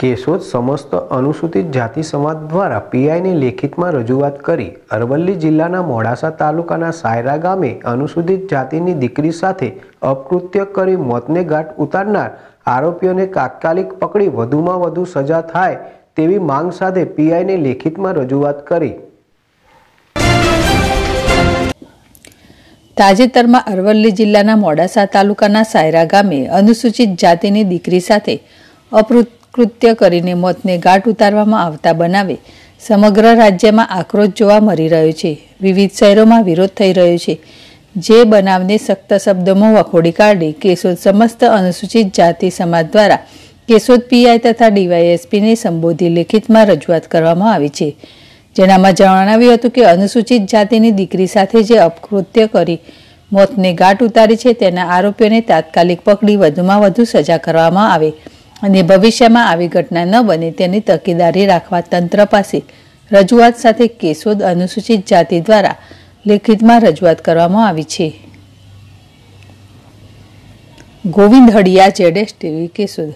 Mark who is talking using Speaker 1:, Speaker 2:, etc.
Speaker 1: કેશોદ સમસ્ત અનુસૂચિત જાતિ સમાજ દ્વારા પીઆઈની લેખિતમાં રજૂઆત કરી અરવલ્લી જિલ્લાના મોડાસા તાલુકાના સાયરા ગામે અનુસૂચિત જાતિની દીકરી સાથે અપકૃત્ય કરી મોતને ગાંઠ ઉતારનાર આરોપીઓને તાત્કાલિક પકડી વધુમાં વધુ સજા થાય તેવી માંગ સાથે પીઆઈને લેખિતમાં રજૂઆત કરી
Speaker 2: તાજેતરમાં અરવલ્લી જિલ્લાના મોડાસા તાલુકાના સાયરા ગામે અનુસૂચિત જાતિની દીકરી સાથે અપૃત કૃત્ય કરીને મોતને ગાંઠ ઉતારવામાં આવતા બનાવે સમગ્ર રાજ્યમાં આક્રોશ જોવા મળી રહ્યો છે વિવિધ શહેરોમાં વિરોધ થઈ રહ્યો છે જે બનાવને સખ્ત શબ્દોમાં વખોડી કાઢી કેશોદ સમસ્ત અનુસૂચિત જાતિ સમાજ દ્વારા કેશોદ પીઆઈ તથા ડીવાયએસપીને સંબોધી લેખિતમાં રજૂઆત કરવામાં આવી છે જેનામાં જણાવ્યું હતું કે અનુસૂચિત જાતિની દીકરી સાથે જે અપકૃત્ય કરી મોતને ગાંઠ ઉતારી છે તેના આરોપીઓને તાત્કાલિક પકડી વધુમાં વધુ સજા કરવામાં આવે અને ભવિષ્યમાં આવી ઘટના ન બને તેની તકેદારી રાખવા તંત્ર પાસે રજૂઆત સાથે કેશોદ અનુસૂચિત જાતિ દ્વારા લેખિતમાં રજૂઆત કરવામાં આવી છે ગોવિંદ હડિયા જેડેશ ટીવી કેશોદ